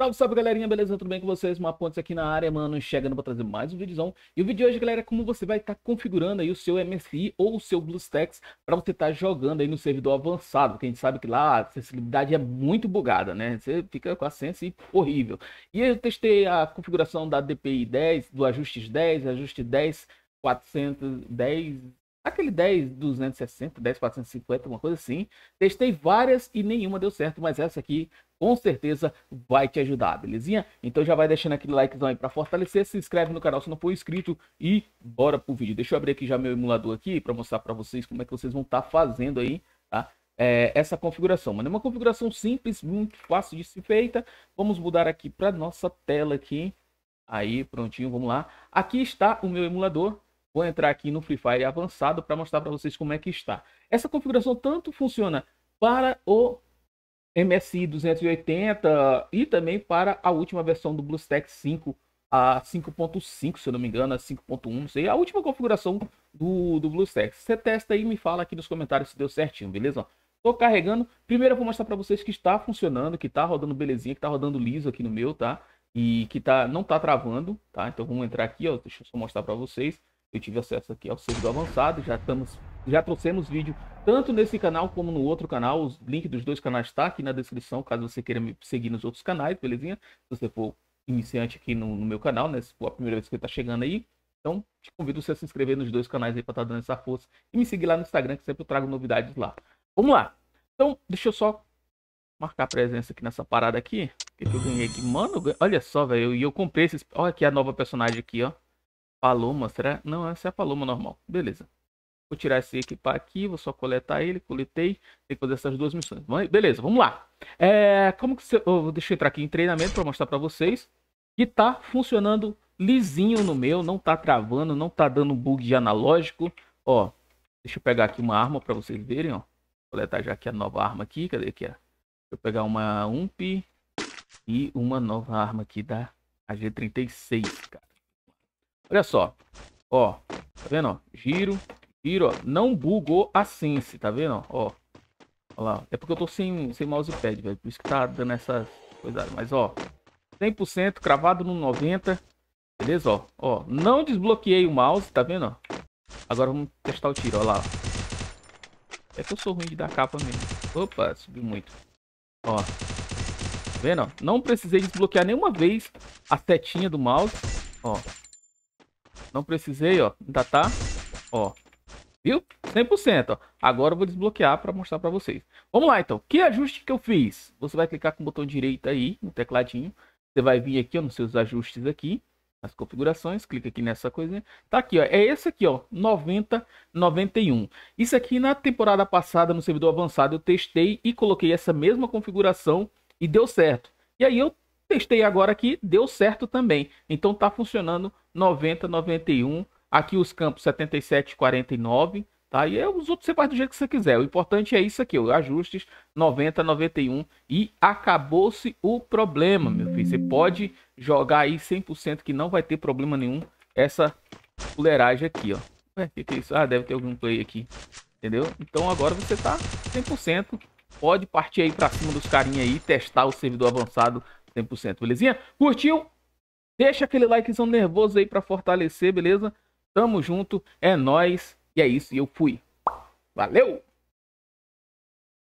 Salve, salve galerinha, beleza? Tudo bem com vocês? Uma pontes aqui na área, mano, chegando para trazer mais um vídeozão. E o vídeo de hoje, galera, é como você vai estar tá configurando aí o seu MSI ou o seu BlueStacks para você estar tá jogando aí no servidor avançado, quem a gente sabe que lá a acessibilidade é muito bugada, né? Você fica com a sense horrível. E eu testei a configuração da DPI 10, do ajustes 10, ajuste 10, 410 Aquele 10 260, 10 450, uma coisa assim. Testei várias e nenhuma deu certo, mas essa aqui com certeza vai te ajudar, belezinha? Então já vai deixando aquele likezão aí para fortalecer, se inscreve no canal se não for inscrito e bora pro vídeo. Deixa eu abrir aqui já meu emulador aqui para mostrar para vocês como é que vocês vão estar tá fazendo aí, tá? É, essa configuração, mano, é uma configuração simples, muito fácil de ser feita. Vamos mudar aqui para nossa tela aqui. Aí, prontinho, vamos lá. Aqui está o meu emulador, Vou entrar aqui no Free Fire avançado para mostrar para vocês como é que está. Essa configuração tanto funciona para o MSI 280 e também para a última versão do BlueStack 5 a 5.5, se eu não me engano, a 5.1, não sei, a última configuração do, do BlueStack. Você testa aí e me fala aqui nos comentários se deu certinho, beleza? Tô carregando. Primeiro eu vou mostrar para vocês que está funcionando, que está rodando belezinha, que está rodando liso aqui no meu, tá? E que tá não está travando, tá? Então vamos entrar aqui, ó, deixa eu só mostrar para vocês eu tive acesso aqui ao servidor avançado, já estamos, já trouxemos vídeo tanto nesse canal como no outro canal, os link dos dois canais está aqui na descrição, caso você queira me seguir nos outros canais, belezinha? Se você for iniciante aqui no, no meu canal, né, se for a primeira vez que está chegando aí, então te convido você a se inscrever nos dois canais aí para estar tá dando essa força e me seguir lá no Instagram que sempre eu trago novidades lá. Vamos lá. Então, deixa eu só marcar presença aqui nessa parada aqui. Que eu ganhei aqui, mano. Olha só, velho. E eu comprei esses. Olha aqui a nova personagem aqui, ó. Paloma, será? Não, essa é a paloma normal. Beleza. Vou tirar esse equipar aqui, vou só coletar ele, coletei. Tem que fazer essas duas missões. Beleza, vamos lá. É, como que você... Oh, deixa eu entrar aqui em treinamento para mostrar para vocês. E tá funcionando lisinho no meu, não tá travando, não tá dando bug analógico. Ó, deixa eu pegar aqui uma arma para vocês verem, ó. Vou coletar já aqui a nova arma aqui, cadê que é? Deixa eu pegar uma UMP e uma nova arma aqui da AG36, cara. Olha só. Ó, tá vendo? Ó? Giro, giro, ó. Não bugou a Sense, tá vendo? Ó, ó lá. É porque eu tô sem, sem mousepad, velho. Por isso que tá dando essas coisas. Mas, ó, 100% cravado no 90. Beleza, ó. Ó, não desbloqueei o mouse, tá vendo? Agora vamos testar o tiro, ó lá. É que eu sou ruim de dar capa mesmo. Opa, subiu muito. Ó. Tá vendo? Não precisei desbloquear nenhuma vez a setinha do mouse. Ó. Não precisei, ó. Ainda tá, ó. Viu? 100%, ó. Agora eu vou desbloquear para mostrar para vocês. Vamos lá, então. Que ajuste que eu fiz? Você vai clicar com o botão direito aí, no tecladinho. Você vai vir aqui, ó, nos seus ajustes aqui. As configurações, clica aqui nessa coisinha. Tá aqui, ó. É esse aqui, ó. 90, 91. Isso aqui na temporada passada no servidor avançado eu testei e coloquei essa mesma configuração e deu certo. E aí eu testei agora aqui, deu certo também. Então tá funcionando 90, 91. Aqui os campos 77, 49. Tá? E é, os outros você faz do jeito que você quiser. O importante é isso aqui, ó, ajustes 90, 91 e acabou-se o problema, meu filho. Você pode jogar aí 100% que não vai ter problema nenhum essa fuleiragem aqui, ó. Ué, que que é isso? Ah, deve ter algum play aqui, entendeu? Então agora você tá 100%, pode partir aí pra cima dos carinha aí, testar o servidor avançado 100%, belezinha? Curtiu? Deixa aquele likezão nervoso aí para fortalecer, beleza? Tamo junto, é nós e é isso. E eu fui. Valeu!